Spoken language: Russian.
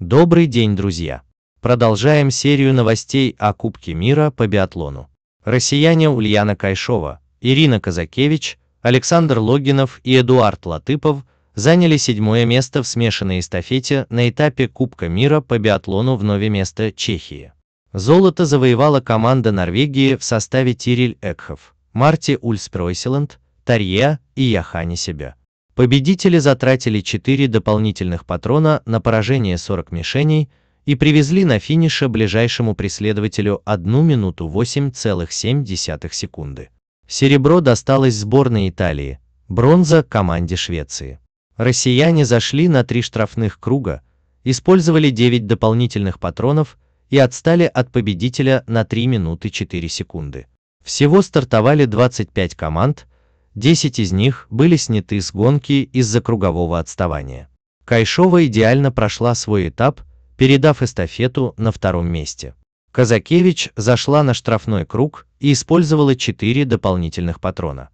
Добрый день, друзья! Продолжаем серию новостей о Кубке мира по биатлону. Россияне Ульяна Кайшова, Ирина Казакевич, Александр Логинов и Эдуард Латыпов заняли седьмое место в смешанной эстафете на этапе Кубка мира по биатлону в нове место Чехии. Золото завоевала команда Норвегии в составе Тириль Экхов, Марти Ульспройселанд, Тарье и Яхани Себя. Победители затратили 4 дополнительных патрона на поражение 40 мишеней и привезли на финише ближайшему преследователю 1 минуту 8,7 секунды. Серебро досталось сборной Италии, бронза – команде Швеции. Россияне зашли на три штрафных круга, использовали 9 дополнительных патронов и отстали от победителя на 3 минуты 4 секунды. Всего стартовали 25 команд, 10 из них были сняты с гонки из-за кругового отставания. Кайшова идеально прошла свой этап, передав эстафету на втором месте. Казакевич зашла на штрафной круг и использовала 4 дополнительных патрона.